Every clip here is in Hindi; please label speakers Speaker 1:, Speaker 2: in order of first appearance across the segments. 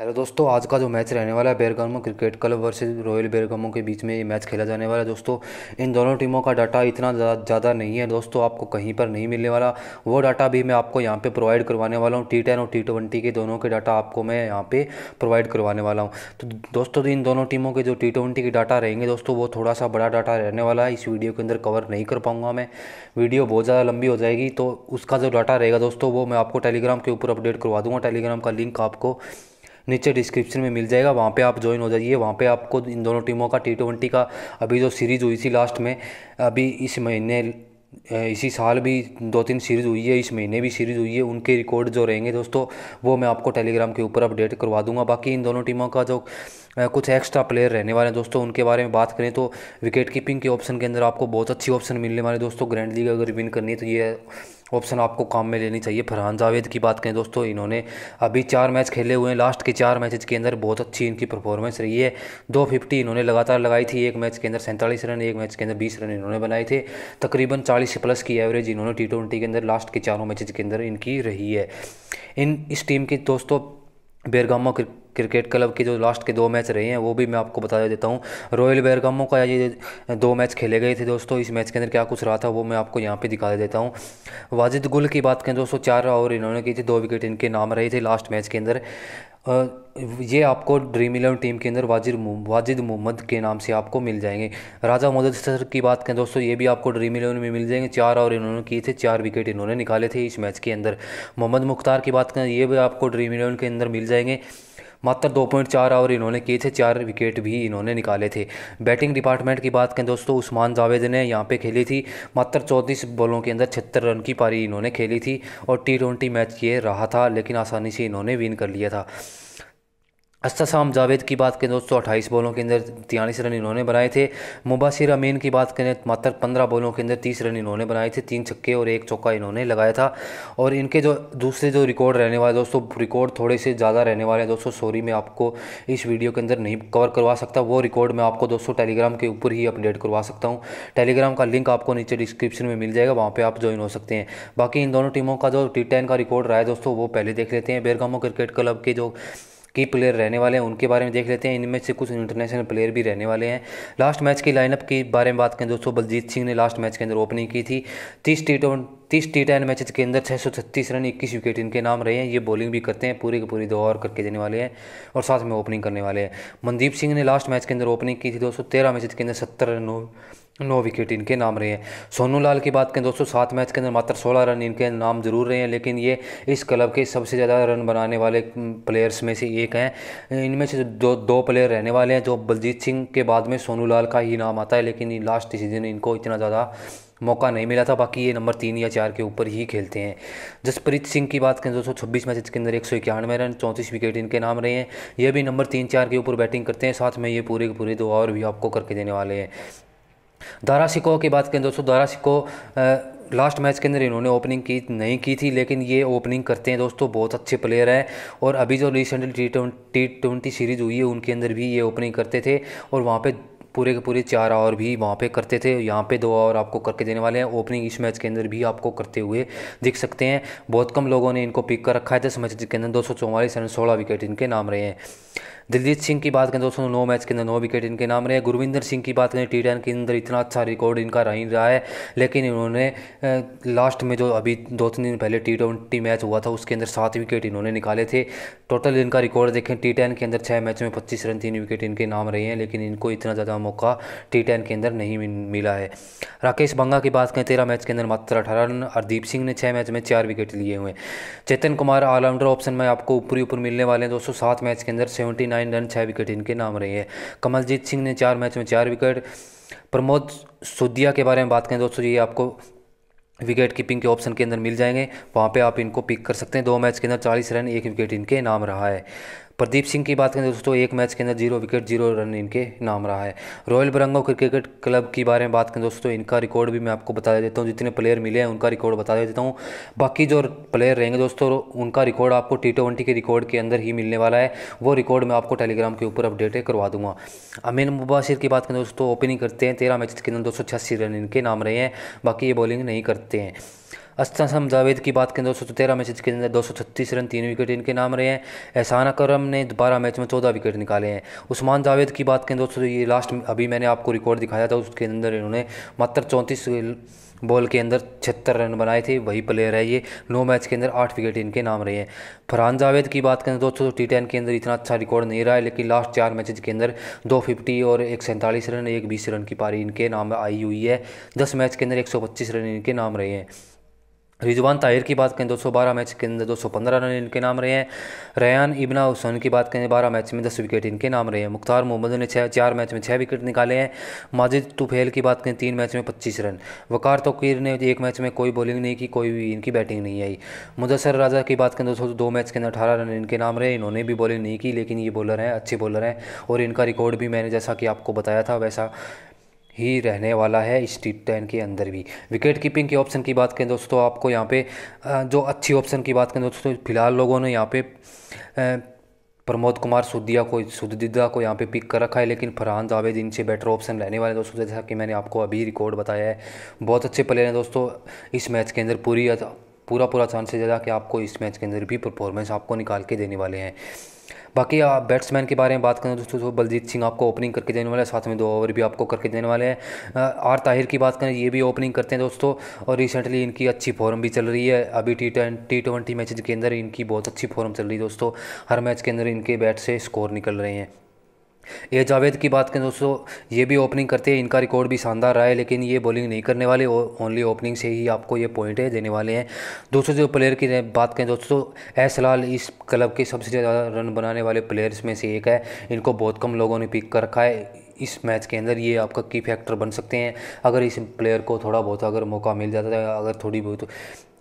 Speaker 1: हेलो दोस्तों आज का जो मैच रहने वाला है Bergamo cricket club versus Royal Bergamo के बीच में ये मैच खेला जाने वाला है दोस्तों इन दोनों टीमों का डाटा इतना ज़्यादा नहीं है दोस्तों आपको कहीं पर नहीं मिलने वाला वो डाटा भी मैं आपको यहाँ पे प्रोवाइड करवाने वाला हूँ टी टेन और टी ट्वेंटी के दोनों के डाटा आपको मैं यहाँ पर प्रोवाइड करवाने वाला हूँ तो दोस्तों इन दोनों टीमों के जो टी ट्वेंटी के डाटा रहेंगे दोस्तों वो थोड़ा सा बड़ा डाटा रहने वाला है इस वीडियो के अंदर कवर नहीं कर पाऊँगा मैं वीडियो बहुत ज़्यादा लंबी हो जाएगी तो उसका जो डाटा रहेगा दोस्तों वो मैं आपको टेलीग्राम के ऊपर अपडेट करवा दूँगा टेलीग्राम का लिंक आपको नीचे डिस्क्रिप्शन में मिल जाएगा वहाँ पे आप ज्वाइन हो जाइए वहाँ पे आपको इन दोनों टीमों का टी ट्वेंटी का अभी जो सीरीज़ हुई थी लास्ट में अभी इस महीने इसी साल भी दो तीन सीरीज़ हुई है इस महीने भी सीरीज़ हुई है उनके रिकॉर्ड जो रहेंगे दोस्तों वो मैं आपको टेलीग्राम के ऊपर अपडेट करवा दूंगा बाकी इन दोनों टीमों का जो कुछ एक्स्ट्रा प्लेयर रहने वाले हैं दोस्तों उनके बारे में बात करें तो विकेट कीपिंग के ऑप्शन के अंदर आपको बहुत अच्छी ऑप्शन मिलने वाले दोस्तों ग्रैंड लीग अगर विन करनी है तो ये ऑप्शन आपको काम में लेनी चाहिए फरहान जावेद की बात करें दोस्तों इन्होंने अभी चार मैच खेले हुए हैं लास्ट के चार मैचेज के अंदर बहुत अच्छी इनकी परफॉर्मेंस रही है दो फिफ्टी इन्होंने लगातार लगाई थी एक मैच के अंदर सैंतालीस रन एक मैच के अंदर बीस रन इन्होंने बनाए थे तकरीबन चालीस प्लस की एवरेज इन्होंने टी ट्वेंटी के अंदर लास्ट के चारों मैचेज के अंदर इनकी रही है इन इस टीम के दोस्तों बेरगामा क्रिकेट क्लब के जो लास्ट के दो मैच रहे हैं वो भी मैं आपको बता देता हूँ रॉयल बेरगामो का ये दो मैच खेले गए थे दोस्तों इस मैच के अंदर क्या कुछ रहा था वो मैं आपको यहाँ पे दिखा देता हूँ वाजिद गुल की बात करें दोस्तों चार ओवर इन्होंने की थी दो विकेट इनके नाम रहे थे लास्ट मैच के अंदर ये आपको ड्रीम इलेवन टीम के अंदर वाजिद वाजिद मोहम्मद के नाम से आपको मिल जाएंगे राजा मदद सर की बात करें दोस्तों ये भी आपको ड्रीम इलेवन में मिल जाएंगे चार और इन्होंने किए थे चार विकेट इन्होंने निकाले थे इस मैच के अंदर मोहम्मद मुख्तार की बात करें ये भी आपको ड्रीम इलेवन के अंदर मिल जाएंगे मात्र दो पॉइंट चार ओवर इन्होंने किए थे चार विकेट भी इन्होंने निकाले थे बैटिंग डिपार्टमेंट की बात करें दोस्तों उस्मान जावेद ने यहाँ पे खेली थी मात्र चौंतीस बॉलों के अंदर छिहत्तर रन की पारी इन्होंने खेली थी और टी ट्वेंटी मैच ये रहा था लेकिन आसानी से इन्होंने विन कर लिया था अस्तसाम जावेद की बात करें दोस्तों अट्ठाईस बॉलों के अंदर तियालीस रन इन्होंने बनाए थे मुबासिर अमीन की बात करें मात्र पंद्रह बॉलों के अंदर तीस रन इन्होंने बनाए थे तीन छक्के और एक चौका इन्होंने लगाया था और इनके जो दूसरे जो रिकॉर्ड रहने वाले दोस्तों रिकॉर्ड थोड़े से ज़्यादा रहने वाले हैं दोस्तों सॉरी मैं आपको इस वीडियो के अंदर नहीं कवर करवा सकता वो रिकॉर्ड मैं आपको दोस्तों टेलीग्राम के ऊपर ही अपडेट करवा सकता हूँ टेलीग्राम का लिंक आपको नीचे डिस्क्रिप्शन में मिल जाएगा वहाँ पर आप ज्वाइन हो सकते हैं बाकी इन दोनों टीमों का जो टी टेन का रिकॉर्ड रहा है दोस्तों वो पहले देख लेते हैं बेरगामो क्रिकेट क्लब के जो की प्लेयर रहने वाले हैं उनके बारे में देख लेते हैं इनमें से कुछ इंटरनेशनल प्लेयर भी रहने वाले हैं लास्ट मैच की लाइनअप के बारे में बात करें दोस्तों बलजीत सिंह ने लास्ट मैच के अंदर ओपनिंग की थी तीस टी तीस टी टेन मैचेज के अंदर छः सौ छत्तीस रन इक्कीस विकेट इनके नाम रहे हैं ये बॉलिंग भी करते हैं पूरी की पूरी दो ओवर करके देने वाले हैं और साथ में ओपनिंग करने वाले हैं मनदीप सिंह ने लास्ट मैच के अंदर ओपनिंग की थी दोस्तों तेरह मैचेज के अंदर सत्तर रनों नौ विकेट इनके नाम रहे हैं सोनू लाल की बात करें दोस्तों सात मैच के अंदर मात्र सोलह रन इनके नाम जरूर रहे हैं लेकिन ये इस क्लब के सबसे ज़्यादा रन बनाने वाले प्लेयर्स में से एक हैं इनमें से दो दो प्लेयर रहने वाले हैं जो बलजीत सिंह के बाद में सोनू लाल का ही नाम आता है लेकिन लास्ट सीजन इनको इतना ज़्यादा मौका नहीं मिला था बाकी ये नंबर तीन या चार के ऊपर ही खेलते हैं जसप्रीत सिंह की बात करें दोस्तों छब्बीस मैच के अंदर एक सौ इक्यानवे रन चौंतीस विकेट इनके नाम रहे हैं ये भी नंबर तीन चार के ऊपर बैटिंग करते हैं साथ में ये पूरे के पूरे दो और भी आपको करके देने वाले हैं दारा सिको की बात करें दोस्तों दारा सिको लास्ट मैच के अंदर इन्होंने ओपनिंग की नहीं की थी लेकिन ये ओपनिंग करते हैं दोस्तों बहुत अच्छे प्लेयर हैं और अभी जो recently T twenty twenty series हुई है उनके अंदर भी ये ओपनिंग करते थे और वहाँ पे पूरे के पूरे चार आवर भी वहाँ पे करते थे यहाँ पे दो आवर आपको करके देने वाले हैं ओपनिंग इस मैच के अंदर भी आपको करते हुए दिख सकते हैं बहुत कम लोगों ने इनको पिक कर रखा है दस तो मैच के अंदर दो सौ चौवालीस रन सोलह विकेट इनके नाम रहे हैं दिलजीत सिंह की बात करें तो दोस्तों नौ मैच के अंदर नौ विकेट इनके नाम रहे गुरविंदर सिंह की बात करें टी टेन के अंदर इतना अच्छा रिकॉर्ड इनका रही रहा है लेकिन इन्होंने लास्ट में जो अभी दो तीन दिन पहले टी ट्वेंटी मैच हुआ था उसके अंदर सात विकेट इन्होंने निकाले थे टोटल इनका रिकॉर्ड देखें टी टेन के अंदर छः मैच में पच्चीस रन तीन विकेट इनके नाम रहे हैं लेकिन इनको इतना ज़्यादा मौका टी टेन के अंदर नहीं मिला है राकेश बंगा की बात करें तेरह मैच के अंदर मात्र अठारह रन हरदीप सिंह ने छः मैच में चार विकेट लिए हुए चेतन कुमार ऑलराउंडर ऑप्शन में आपको ऊपरी ऊपर मिलने वाले हैं दोस्तों सात मैच के अंदर सेवेंटी नाइन रन छः विकेट इनके नाम रहे हैं कमलजीत सिंह ने चार मैच में चार विकेट प्रमोद सुदिया के बारे में बात करें दोस्तों ये आपको विकेट कीपिंग के ऑप्शन के अंदर मिल जाएंगे वहाँ पे आप इनको पिक कर सकते हैं दो मैच के अंदर चालीस रन एक विकेट इनके नाम रहा है प्रदीप सिंह की बात करें तो दोस्तों एक मैच के अंदर जीरो विकेट जीरो रन इनके नाम रहा है रॉयल बरंगो क्रिकेट क्लब के बारे में बात करें दोस्तों इनका रिकॉर्ड भी मैं आपको बता देता हूँ जितने प्लेयर मिले हैं उनका रिकॉर्ड बता देता हूँ बाकी जो प्लेयर रहेंगे दोस्तों उनका रिकॉर्ड आपको टी ट्वेंटी के रिकॉर्ड के अंदर ही मिलने वाला है वो रिकॉर्ड मैं आपको टेलीग्राम के ऊपर अपडेट करवा दूंगा अमीन मुबासिर की बात करें दोस्तों ओपनिंग करते हैं तेरह मैच के अंदर दो रन इनके नाम रहे हैं बाकी ये बॉलिंग नहीं करते हैं असलम जावेद की बात करें दो सौ तेरह मैच के अंदर दो सौ छत्तीस रन तीन विकेट इनके नाम रहे हैं एहसान करम ने बारह मैच में चौदह विकेट निकाले हैं उस्मान जावेद की बात करें दोस्तों ये लास्ट अभी मैंने आपको रिकॉर्ड दिखाया था उसके अंदर इन्होंने मात्र चौंतीस बॉल के अंदर छिहत्तर रन बनाए थे वही प्लेयर है ये नौ मैच के अंदर आठ विकेट इनके नाम रहे हैं फरहान जावेद की बात करें दोस्तों टी टेन के अंदर इतना अच्छा रिकॉर्ड नहीं रहा है लेकिन लास्ट चार मैचेज के अंदर दो फिफ्टी और एक सैंतालीस रन एक बीस रन की पारी इनके नाम आई हुई है दस मैच के अंदर एक सौ पच्चीस रन इनके नाम रहे हैं रिजवान ताहिर की बात करें 212 मैच के अंदर 215 रन इनके नाम रहे हैं रैन इबना हुसैन की बात करें 12 मैच में 10 विकेट इनके नाम रहे हैं मुख्तार मोहम्मद ने छः चार मैच में छः विकेट निकाले हैं माजिद तुफेल की बात करें तीन मैच में 25 रन वकार तोकीर ने एक मैच में कोई बॉलिंग नहीं की कोई भी इनकी बैटिंग नहीं आई मुदसर राजा की बात करें दो मैच के अंदर अठारह रन इनके नाम रहे इन्होंने भी बॉलिंग नहीं की लेकिन ये बॉलर हैं अच्छे बॉलर हैं और इनका रिकॉर्ड भी मैंने जैसा कि आपको बताया था वैसा ही रहने वाला है इस टी टेन के अंदर भी विकेट कीपिंग के ऑप्शन की बात करें दोस्तों आपको यहाँ पे जो अच्छी ऑप्शन की बात करें दोस्तों फिलहाल लोगों ने यहाँ पे प्रमोद कुमार सुदिया को सुदिदा को यहाँ पे पिक कर रखा है लेकिन फरहान जावेद इनसे बेटर ऑप्शन रहने वाले दोस्तों जैसा कि मैंने आपको अभी रिकॉर्ड बताया है बहुत अच्छे प्लेयर हैं दोस्तों इस मैच के अंदर पूरी पूरा पूरा चांसेस है कि आपको इस मैच के अंदर भी परफॉर्मेंस आपको निकाल के देने वाले हैं बाकी आप बैट्समैन के बारे में बात करें तो दोस्तों तो बलजीत सिंह आपको ओपनिंग करके देने वाले हैं साथ में दो ओवर भी आपको करके देने वाले हैं आर ताहिर की बात करें ये भी ओपनिंग करते हैं दोस्तों और रिसेंटली इनकी अच्छी फॉर्म भी चल रही है अभी टी टी ट्वेंटी मैचेज के अंदर इनकी बहुत अच्छी फॉर्म चल रही है दोस्तों हर मैच के अंदर इनके बैट से स्कोर निकल रहे हैं ए जावेद की बात करें दोस्तों ये भी ओपनिंग करते हैं इनका रिकॉर्ड भी शानदार रहा है लेकिन ये बॉलिंग नहीं करने वाले ओनली ओपनिंग से ही आपको ये पॉइंट है देने वाले हैं दोस्तों जो प्लेयर की बात करें दोस्तों एस लाल इस क्लब के सबसे ज़्यादा रन बनाने वाले प्लेयर्स में से एक है इनको बहुत कम लोगों ने पिक कर रखा है इस मैच के अंदर ये आपका की फैक्टर बन सकते हैं अगर इस प्लेयर को थोड़ा बहुत अगर मौका मिल जाता है अगर थोड़ी बहुत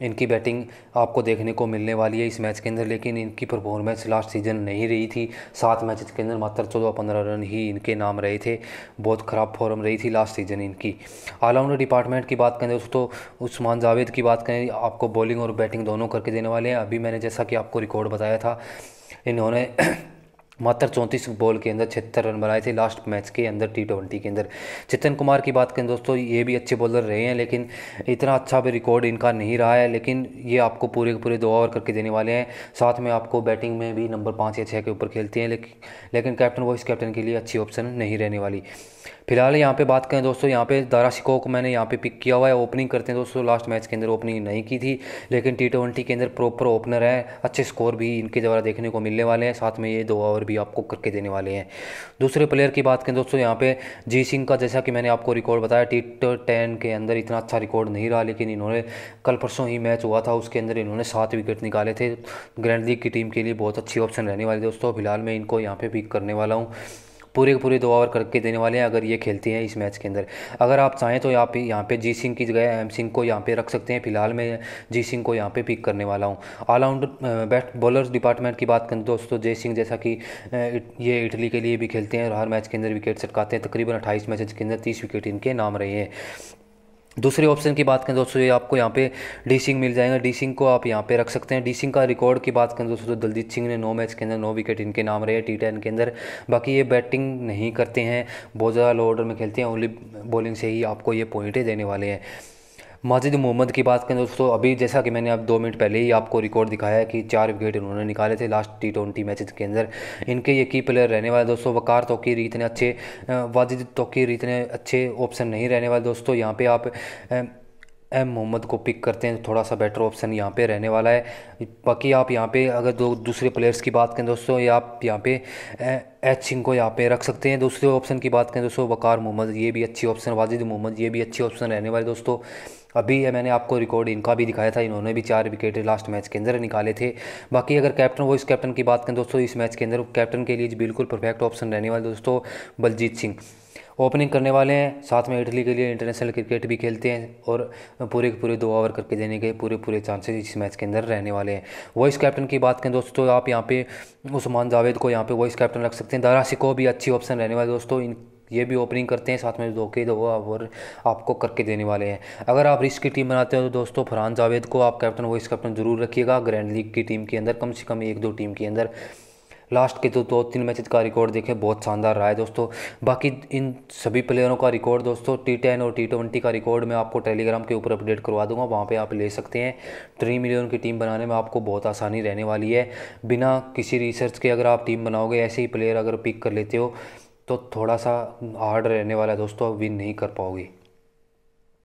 Speaker 1: इनकी बैटिंग आपको देखने को मिलने वाली है इस मैच के अंदर लेकिन इनकी परफॉर्मेंस लास्ट सीजन नहीं रही थी सात मैच के अंदर मात्र चौदह पंद्रह रन ही इनके नाम रहे थे बहुत ख़राब फॉर्म रही थी लास्ट सीजन इनकी ऑलराउंडर डिपार्टमेंट की बात करें दोस्तों उस्मान जावेद की बात करें आपको बॉलिंग और बैटिंग दोनों करके देने वाले हैं अभी मैंने जैसा कि आपको रिकॉर्ड बताया था इन्होंने मात्र चौंतीस बॉल के अंदर छिहत्तर रन बनाए थे लास्ट मैच के अंदर टी ट्वेंटी के अंदर चेतन कुमार की बात करें दोस्तों ये भी अच्छे बॉलर रहे हैं लेकिन इतना अच्छा भी रिकॉर्ड इनका नहीं रहा है लेकिन ये आपको पूरे के पूरे दो ओवर करके देने वाले हैं साथ में आपको बैटिंग में भी नंबर पाँच या छः के ऊपर खेलते हैं लेकिन लेकिन कैप्टन वॉइस कैप्टन के लिए अच्छी ऑप्शन नहीं रहने वाली फिलहाल यहाँ पे बात करें दोस्तों यहाँ पे दारा शिको को मैंने यहाँ पे पिक किया हुआ है ओपनिंग करते हैं दोस्तों लास्ट मैच के अंदर ओपनिंग नहीं की थी लेकिन टी ट्वेंटी के अंदर प्रॉपर ओपनर है अच्छे स्कोर भी इनके द्वारा देखने को मिलने वाले हैं साथ में ये दो ओवर भी आपको करके देने वाले हैं दूसरे प्लेयर की बात करें दोस्तों यहाँ पे जी सिंह का जैसा कि मैंने आपको रिकॉर्ड बताया टी टेन के अंदर इतना अच्छा रिकॉर्ड नहीं रहा लेकिन इन्होंने कल परसों ही मैच हुआ था उसके अंदर इन्होंने सात विकेट निकाले थे ग्रैंड लीग की टीम के लिए बहुत अच्छी ऑप्शन रहने वाली दोस्तों फिलहाल मैं इनको यहाँ पर पिक करने वाला हूँ पूरे के पूरे दो ओवर करके देने वाले हैं अगर ये खेलते हैं इस मैच के अंदर अगर आप चाहें तो यहाँ पे यहाँ पे जी सिंह की जगह एम सिंह को यहाँ पे रख सकते हैं फिलहाल मैं जी सिंह को यहाँ पे पिक करने वाला हूँ ऑलराउंडर बैट बॉलर्स डिपार्टमेंट की बात करें तो दोस्तों जय सिंह जैसा कि ये इटली के लिए भी खेलते हैं और हर मैच के अंदर विकेट सटकाते हैं तकरीबन अट्ठाईस मैचेज के अंदर तीस विकेट इनके नाम रहे हैं दूसरे ऑप्शन की बात करें दोस्तों ये आपको यहाँ पे डी सिंह मिल जाएगा डी सिंह को आप यहाँ पे रख सकते हैं डी सिंह का रिकॉर्ड की बात करें दोस्तों तो दलजीत सिंह ने नौ मैच के अंदर नौ विकेट इनके नाम रहे टी टेन के अंदर बाकी ये बैटिंग नहीं करते हैं बहुत ज़्यादा लो ऑर्डर में खेलते हैं ओनली बॉलिंग से ही आपको ये पॉइंटें देने वाले हैं माजिद मोहम्मद की बात करें दोस्तों अभी जैसा कि मैंने अब दो मिनट पहले ही आपको रिकॉर्ड दिखाया है कि चार विकेट इन्होंने निकाले थे लास्ट टी ट्वेंटी मैचेज के अंदर इनके ये की प्लेयर रहने वाले दोस्तों वकार तोकीर इतने अच्छे वाजिद तोकीर इतने अच्छे ऑप्शन नहीं रहने वाले दोस्तों यहाँ पे आप एम मोहम्मद को पिक करते हैं थोड़ा सा बेटर ऑप्शन यहाँ पे रहने वाला है बाकी आप यहाँ पे अगर दो दूसरे प्लेयर्स की बात करें दोस्तों ये आप यहाँ पे एच सिंह को यहाँ पे रख सकते हैं दूसरे ऑप्शन की बात करें दोस्तों वकार मोहम्मद ये भी अच्छी ऑप्शन वाजिद मोहम्मद ये भी अच्छी ऑप्शन रहने वाले दोस्तों अभी मैंने आपको रिकॉर्ड इनका भी दिखाया था इन्होंने भी चार विकेट लास्ट मैच के अंदर निकाले थे बाकी अगर कैप्टन वॉइस कैप्टन की बात करें दोस्तों इस मैच के अंदर कैप्टन के लिए बिल्कुल परफेक्ट ऑप्शन रहने वाले दोस्तों बलजीत सिंह ओपनिंग करने वाले हैं साथ में इटली के लिए इंटरनेशनल क्रिकेट भी खेलते हैं और पूरे के पूरे दो ओवर करके देने के पूरे पूरे चांसेस इस मैच के अंदर रहने वाले हैं वॉइस कैप्टन की बात करें दोस्तों आप यहाँ पे उस्मान जावेद को यहाँ पे वॉइस कैप्टन रख सकते हैं दारा सिको भी अच्छी ऑप्शन रहने वाले दोस्तों इन ये भी ओपनिंग करते हैं साथ में दो के दो ओवर आपको करके देने वाले हैं अगर आप रिस्क की टीम बनाते हो तो दोस्तों फरहान जावेद को आप कैप्टन वॉइस कैप्टन जरूर रखिएगा ग्रैंड लीग की टीम के अंदर कम से कम एक दो टीम के अंदर लास्ट के दो दो तीन मैच का रिकॉर्ड देखे बहुत शानदार रहा है दोस्तों बाकी इन सभी प्लेयरों का रिकॉर्ड दोस्तों टी टेन और टी ट्वेंटी का रिकॉर्ड मैं आपको टेलीग्राम के ऊपर अपडेट करवा दूंगा वहाँ पर आप ले सकते हैं ड्रीम इलेवन की टीम बनाने में आपको बहुत आसानी रहने वाली है बिना किसी रिसर्च के अगर आप टीम बनाओगे ऐसे ही प्लेयर अगर पिक कर लेते हो तो थोड़ा सा हार्ड रहने वाला है दोस्तों विन नहीं कर पाओगे